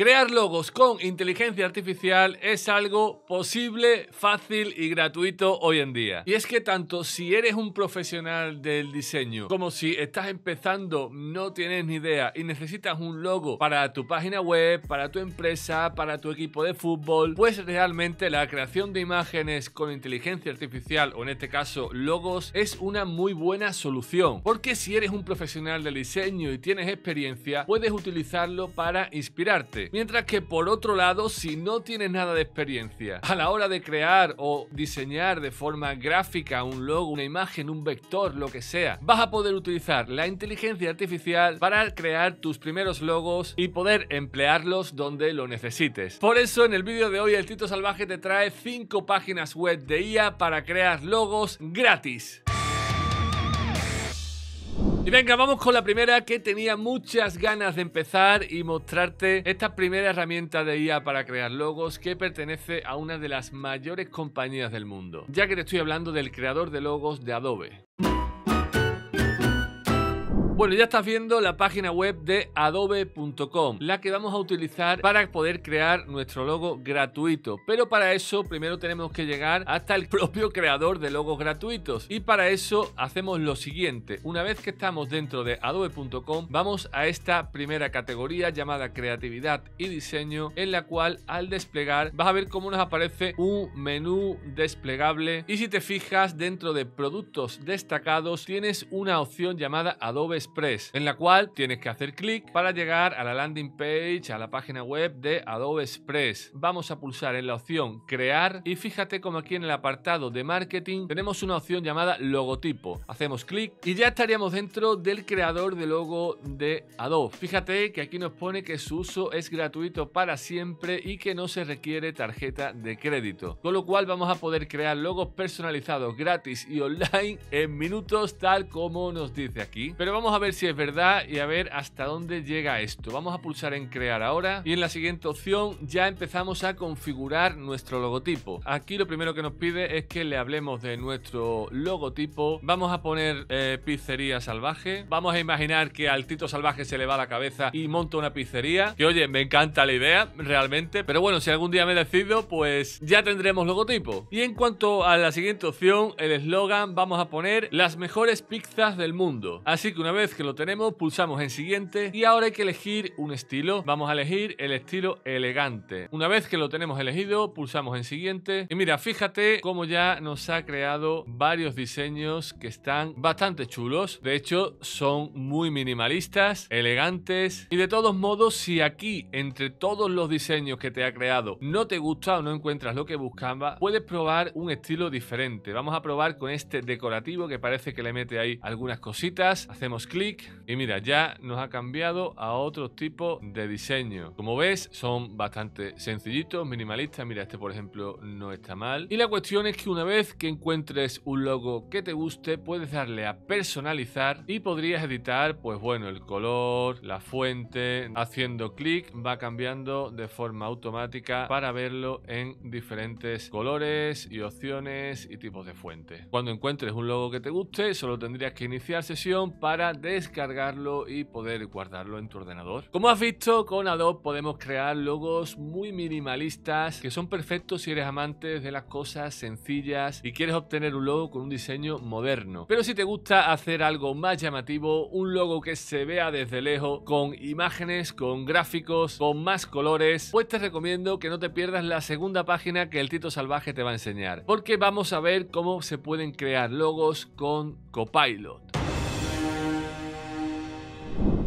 Crear logos con inteligencia artificial es algo posible, fácil y gratuito hoy en día. Y es que tanto si eres un profesional del diseño como si estás empezando, no tienes ni idea y necesitas un logo para tu página web, para tu empresa, para tu equipo de fútbol, pues realmente la creación de imágenes con inteligencia artificial o en este caso logos es una muy buena solución. Porque si eres un profesional del diseño y tienes experiencia, puedes utilizarlo para inspirarte. Mientras que por otro lado, si no tienes nada de experiencia a la hora de crear o diseñar de forma gráfica un logo, una imagen, un vector, lo que sea, vas a poder utilizar la inteligencia artificial para crear tus primeros logos y poder emplearlos donde lo necesites. Por eso en el vídeo de hoy el Tito Salvaje te trae 5 páginas web de IA para crear logos gratis. Y venga, vamos con la primera que tenía muchas ganas de empezar y mostrarte esta primera herramienta de IA para crear logos que pertenece a una de las mayores compañías del mundo, ya que te estoy hablando del creador de logos de Adobe. Bueno, ya estás viendo la página web de adobe.com, la que vamos a utilizar para poder crear nuestro logo gratuito. Pero para eso primero tenemos que llegar hasta el propio creador de logos gratuitos. Y para eso hacemos lo siguiente. Una vez que estamos dentro de adobe.com, vamos a esta primera categoría llamada creatividad y diseño, en la cual al desplegar vas a ver cómo nos aparece un menú desplegable. Y si te fijas, dentro de productos destacados tienes una opción llamada Adobe en la cual tienes que hacer clic para llegar a la landing page, a la página web de Adobe Express. Vamos a pulsar en la opción Crear y fíjate como aquí en el apartado de marketing tenemos una opción llamada logotipo. Hacemos clic y ya estaríamos dentro del creador de logo de Adobe. Fíjate que aquí nos pone que su uso es gratuito para siempre y que no se requiere tarjeta de crédito. Con lo cual vamos a poder crear logos personalizados gratis y online en minutos tal como nos dice aquí. Pero vamos a ver si es verdad y a ver hasta dónde llega esto. Vamos a pulsar en crear ahora y en la siguiente opción ya empezamos a configurar nuestro logotipo. Aquí lo primero que nos pide es que le hablemos de nuestro logotipo. Vamos a poner eh, pizzería salvaje. Vamos a imaginar que al Tito Salvaje se le va la cabeza y monta una pizzería. Que oye, me encanta la idea realmente. Pero bueno, si algún día me decido, pues ya tendremos logotipo. Y en cuanto a la siguiente opción, el eslogan, vamos a poner las mejores pizzas del mundo. Así que una vez vez que lo tenemos, pulsamos en siguiente y ahora hay que elegir un estilo. Vamos a elegir el estilo elegante. Una vez que lo tenemos elegido, pulsamos en siguiente. Y mira, fíjate cómo ya nos ha creado varios diseños que están bastante chulos. De hecho, son muy minimalistas, elegantes. Y de todos modos, si aquí, entre todos los diseños que te ha creado, no te gusta o no encuentras lo que buscaba puedes probar un estilo diferente. Vamos a probar con este decorativo que parece que le mete ahí algunas cositas. Hacemos clic y mira, ya nos ha cambiado a otro tipo de diseño. Como ves, son bastante sencillitos, minimalistas. Mira, este por ejemplo no está mal. Y la cuestión es que una vez que encuentres un logo que te guste, puedes darle a personalizar y podrías editar, pues bueno, el color, la fuente. Haciendo clic va cambiando de forma automática para verlo en diferentes colores y opciones y tipos de fuente. Cuando encuentres un logo que te guste, solo tendrías que iniciar sesión para descargarlo y poder guardarlo en tu ordenador. Como has visto, con Adobe podemos crear logos muy minimalistas que son perfectos si eres amante de las cosas sencillas y quieres obtener un logo con un diseño moderno. Pero si te gusta hacer algo más llamativo, un logo que se vea desde lejos, con imágenes, con gráficos, con más colores, pues te recomiendo que no te pierdas la segunda página que el Tito Salvaje te va a enseñar, porque vamos a ver cómo se pueden crear logos con Copilot.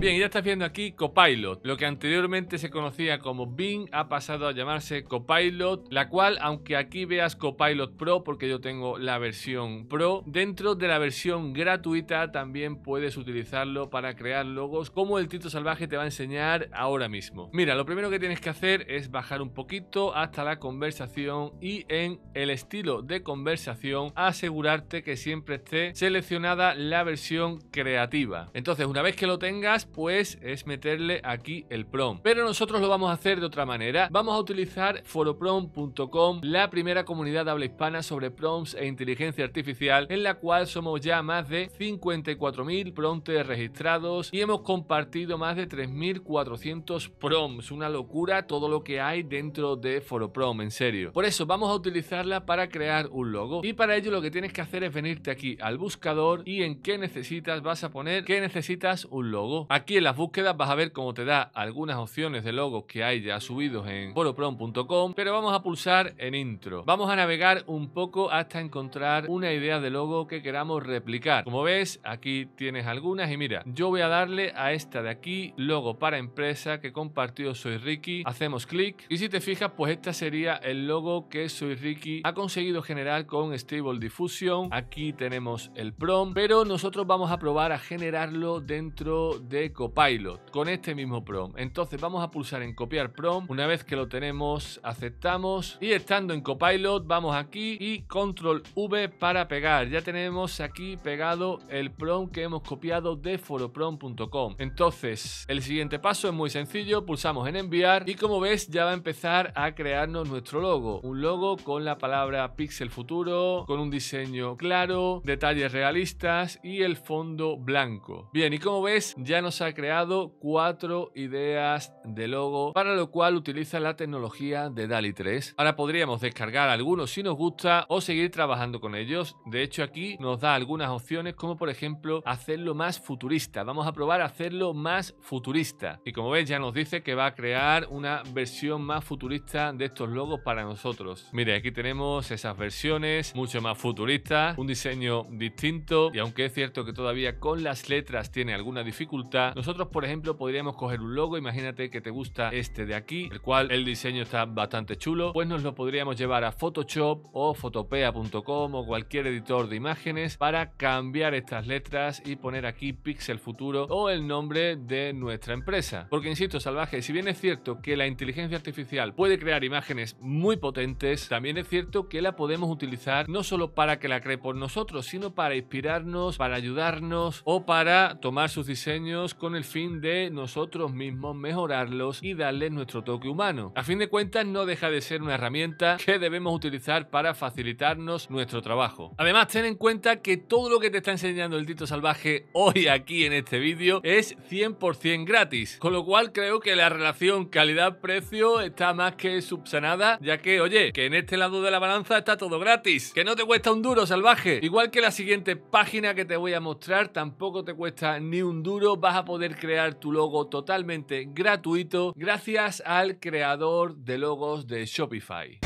Bien, ya estás viendo aquí Copilot. Lo que anteriormente se conocía como Bing ha pasado a llamarse Copilot, la cual, aunque aquí veas Copilot Pro, porque yo tengo la versión Pro, dentro de la versión gratuita también puedes utilizarlo para crear logos, como el Tito Salvaje te va a enseñar ahora mismo. Mira, lo primero que tienes que hacer es bajar un poquito hasta la conversación y en el estilo de conversación asegurarte que siempre esté seleccionada la versión creativa. Entonces, una vez que lo tengas, pues es meterle aquí el prom. Pero nosotros lo vamos a hacer de otra manera. Vamos a utilizar foroprom.com, la primera comunidad habla hispana sobre prompts e inteligencia artificial, en la cual somos ya más de 54.000 prompts registrados y hemos compartido más de 3.400 prompts. Una locura todo lo que hay dentro de foroprom, en serio. Por eso vamos a utilizarla para crear un logo y para ello lo que tienes que hacer es venirte aquí al buscador y en qué necesitas vas a poner que necesitas un logo. Aquí en las búsquedas vas a ver cómo te da algunas opciones de logos que hay ya subidos en poroprom.com. pero vamos a pulsar en intro. Vamos a navegar un poco hasta encontrar una idea de logo que queramos replicar. Como ves, aquí tienes algunas y mira, yo voy a darle a esta de aquí, logo para empresa que compartió Soy Ricky. Hacemos clic y si te fijas, pues esta sería el logo que Soy Ricky ha conseguido generar con Stable Diffusion. Aquí tenemos el prom, pero nosotros vamos a probar a generarlo dentro de Copilot con este mismo prompt. Entonces vamos a pulsar en copiar prompt. Una vez que lo tenemos, aceptamos. Y estando en Copilot, vamos aquí y control V para pegar. Ya tenemos aquí pegado el prom que hemos copiado de foroprom.com. Entonces, el siguiente paso es muy sencillo. Pulsamos en enviar y como ves ya va a empezar a crearnos nuestro logo. Un logo con la palabra Pixel Futuro, con un diseño claro, detalles realistas y el fondo blanco. Bien, y como ves ya nos ha creado cuatro ideas de logo, para lo cual utiliza la tecnología de DALI 3. Ahora podríamos descargar algunos si nos gusta o seguir trabajando con ellos. De hecho, aquí nos da algunas opciones, como por ejemplo hacerlo más futurista. Vamos a probar hacerlo más futurista. Y como veis, ya nos dice que va a crear una versión más futurista de estos logos para nosotros. Mire, aquí tenemos esas versiones, mucho más futuristas, un diseño distinto. Y aunque es cierto que todavía con las letras tiene alguna dificultad, nosotros, por ejemplo, podríamos coger un logo. Imagínate que te gusta este de aquí, el cual el diseño está bastante chulo. Pues nos lo podríamos llevar a Photoshop o fotopea.com o cualquier editor de imágenes para cambiar estas letras y poner aquí Pixel Futuro o el nombre de nuestra empresa. Porque, insisto, salvaje, si bien es cierto que la inteligencia artificial puede crear imágenes muy potentes, también es cierto que la podemos utilizar no solo para que la cree por nosotros, sino para inspirarnos, para ayudarnos o para tomar sus diseños con el fin de nosotros mismos mejorarlos y darles nuestro toque humano. A fin de cuentas no deja de ser una herramienta que debemos utilizar para facilitarnos nuestro trabajo. Además ten en cuenta que todo lo que te está enseñando el Tito Salvaje hoy aquí en este vídeo es 100% gratis, con lo cual creo que la relación calidad-precio está más que subsanada, ya que oye, que en este lado de la balanza está todo gratis, que no te cuesta un duro salvaje, igual que la siguiente página que te voy a mostrar tampoco te cuesta ni un duro, vas a poder crear tu logo totalmente gratuito gracias al creador de logos de Shopify.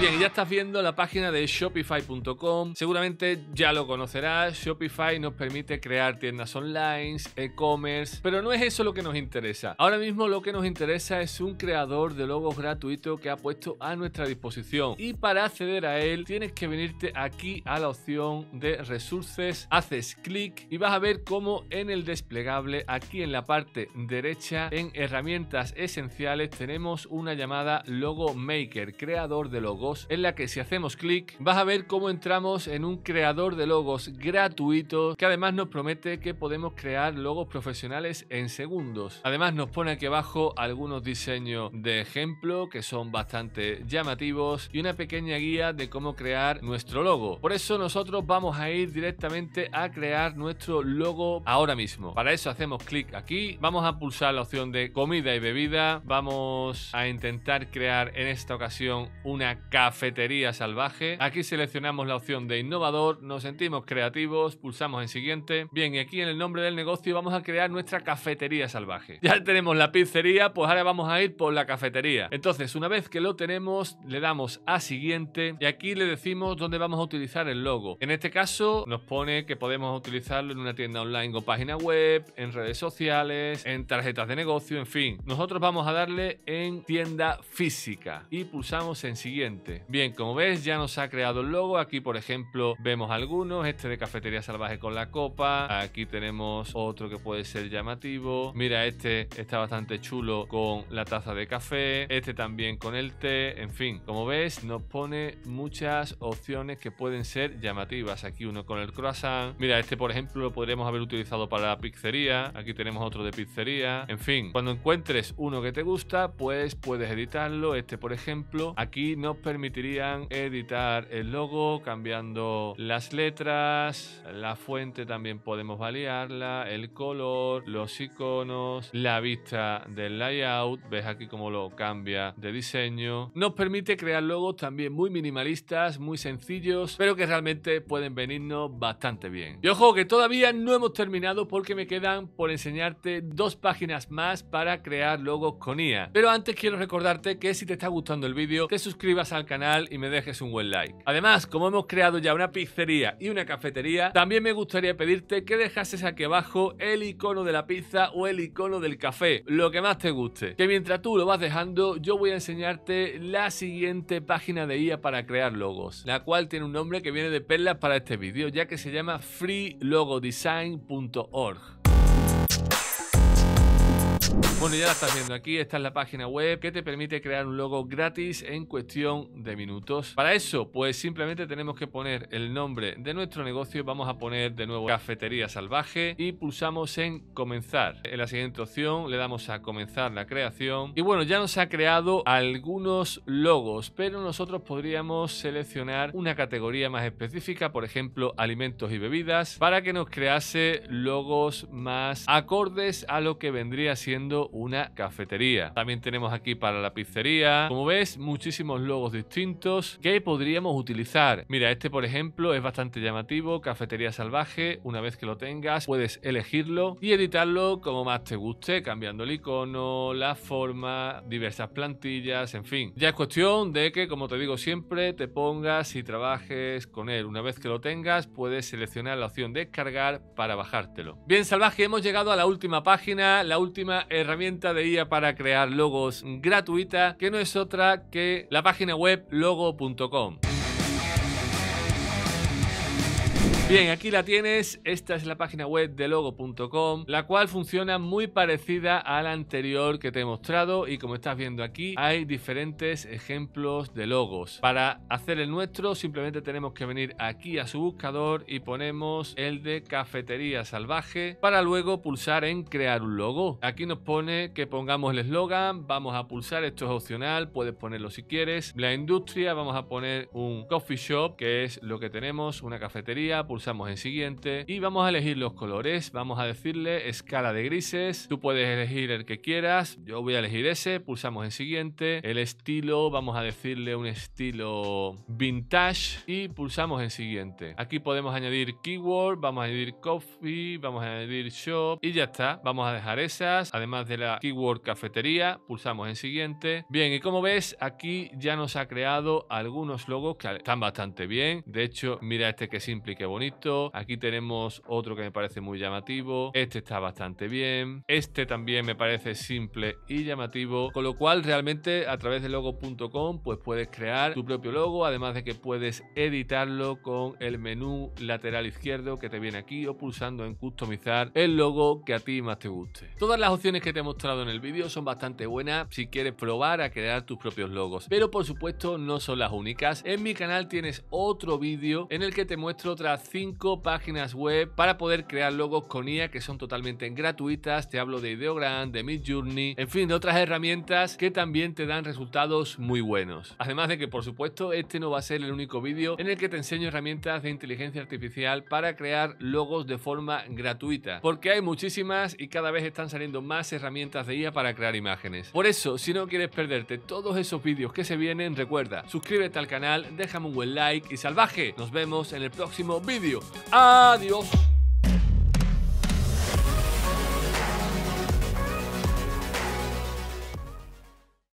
Bien, ya estás viendo la página de shopify.com. Seguramente ya lo conocerás. Shopify nos permite crear tiendas online, e-commerce, pero no es eso lo que nos interesa. Ahora mismo lo que nos interesa es un creador de logos gratuito que ha puesto a nuestra disposición. Y para acceder a él tienes que venirte aquí a la opción de resources, haces clic y vas a ver cómo en el desplegable aquí en la parte derecha en herramientas esenciales tenemos una llamada logo maker, creador de logos en la que si hacemos clic vas a ver cómo entramos en un creador de logos gratuito que además nos promete que podemos crear logos profesionales en segundos. Además nos pone aquí abajo algunos diseños de ejemplo que son bastante llamativos y una pequeña guía de cómo crear nuestro logo. Por eso nosotros vamos a ir directamente a crear nuestro logo ahora mismo. Para eso hacemos clic aquí, vamos a pulsar la opción de comida y bebida, vamos a intentar crear en esta ocasión una cafetería salvaje. Aquí seleccionamos la opción de innovador, nos sentimos creativos, pulsamos en siguiente. Bien, y aquí en el nombre del negocio vamos a crear nuestra cafetería salvaje. Ya tenemos la pizzería, pues ahora vamos a ir por la cafetería. Entonces, una vez que lo tenemos, le damos a siguiente y aquí le decimos dónde vamos a utilizar el logo. En este caso nos pone que podemos utilizarlo en una tienda online o página web, en redes sociales, en tarjetas de negocio, en fin. Nosotros vamos a darle en tienda física y pulsamos en siguiente. Bien, como ves, ya nos ha creado el logo. Aquí, por ejemplo, vemos algunos. Este de Cafetería Salvaje con la copa. Aquí tenemos otro que puede ser llamativo. Mira, este está bastante chulo con la taza de café. Este también con el té. En fin, como ves, nos pone muchas opciones que pueden ser llamativas. Aquí uno con el croissant. Mira, este, por ejemplo, lo podríamos haber utilizado para la pizzería. Aquí tenemos otro de pizzería. En fin, cuando encuentres uno que te gusta, pues puedes editarlo. Este, por ejemplo, aquí nos permite permitirían editar el logo cambiando las letras, la fuente también podemos variarla, el color, los iconos, la vista del layout, ves aquí cómo lo cambia de diseño. Nos permite crear logos también muy minimalistas, muy sencillos, pero que realmente pueden venirnos bastante bien. Y ojo que todavía no hemos terminado porque me quedan por enseñarte dos páginas más para crear logos con IA. Pero antes quiero recordarte que si te está gustando el vídeo, te suscribas al al canal y me dejes un buen like. Además, como hemos creado ya una pizzería y una cafetería, también me gustaría pedirte que dejases aquí abajo el icono de la pizza o el icono del café, lo que más te guste. Que mientras tú lo vas dejando, yo voy a enseñarte la siguiente página de IA para crear logos, la cual tiene un nombre que viene de perlas para este vídeo, ya que se llama freelogodesign.org. Bueno, ya la estás viendo aquí, esta es la página web que te permite crear un logo gratis en cuestión de minutos. Para eso, pues simplemente tenemos que poner el nombre de nuestro negocio, vamos a poner de nuevo cafetería salvaje y pulsamos en comenzar. En la siguiente opción le damos a comenzar la creación y bueno, ya nos ha creado algunos logos, pero nosotros podríamos seleccionar una categoría más específica, por ejemplo, alimentos y bebidas, para que nos crease logos más acordes a lo que vendría siendo una cafetería. También tenemos aquí para la pizzería. Como ves, muchísimos logos distintos que podríamos utilizar. Mira, este por ejemplo es bastante llamativo, cafetería salvaje. Una vez que lo tengas, puedes elegirlo y editarlo como más te guste, cambiando el icono, la forma, diversas plantillas, en fin. Ya es cuestión de que, como te digo siempre, te pongas y trabajes con él. Una vez que lo tengas, puedes seleccionar la opción de descargar para bajártelo. Bien, salvaje, hemos llegado a la última página, la última herramienta de IA para crear logos gratuita que no es otra que la página web logo.com. Bien, aquí la tienes. Esta es la página web de logo.com, la cual funciona muy parecida a la anterior que te he mostrado y como estás viendo aquí hay diferentes ejemplos de logos. Para hacer el nuestro simplemente tenemos que venir aquí a su buscador y ponemos el de cafetería salvaje para luego pulsar en crear un logo. Aquí nos pone que pongamos el eslogan, vamos a pulsar, esto es opcional, puedes ponerlo si quieres. La industria, vamos a poner un coffee shop que es lo que tenemos, una cafetería, pulsamos en siguiente y vamos a elegir los colores, vamos a decirle escala de grises, tú puedes elegir el que quieras, yo voy a elegir ese, pulsamos en siguiente, el estilo, vamos a decirle un estilo vintage y pulsamos en siguiente. Aquí podemos añadir keyword, vamos a añadir coffee, vamos a añadir shop y ya está, vamos a dejar esas, además de la keyword cafetería, pulsamos en siguiente. Bien, y como ves, aquí ya nos ha creado algunos logos que están bastante bien, de hecho, mira este que simple y que bonito Aquí tenemos otro que me parece muy llamativo. Este está bastante bien. Este también me parece simple y llamativo. Con lo cual realmente a través de logo.com pues puedes crear tu propio logo. Además de que puedes editarlo con el menú lateral izquierdo que te viene aquí o pulsando en customizar el logo que a ti más te guste. Todas las opciones que te he mostrado en el vídeo son bastante buenas si quieres probar a crear tus propios logos. Pero por supuesto no son las únicas. En mi canal tienes otro vídeo en el que te muestro otras 5 páginas web para poder crear logos con IA que son totalmente gratuitas. Te hablo de Ideogram, de Midjourney, en fin, de otras herramientas que también te dan resultados muy buenos. Además de que, por supuesto, este no va a ser el único vídeo en el que te enseño herramientas de inteligencia artificial para crear logos de forma gratuita, porque hay muchísimas y cada vez están saliendo más herramientas de IA para crear imágenes. Por eso, si no quieres perderte todos esos vídeos que se vienen, recuerda, suscríbete al canal, déjame un buen like y salvaje. Nos vemos en el próximo vídeo vídeo. Adiós.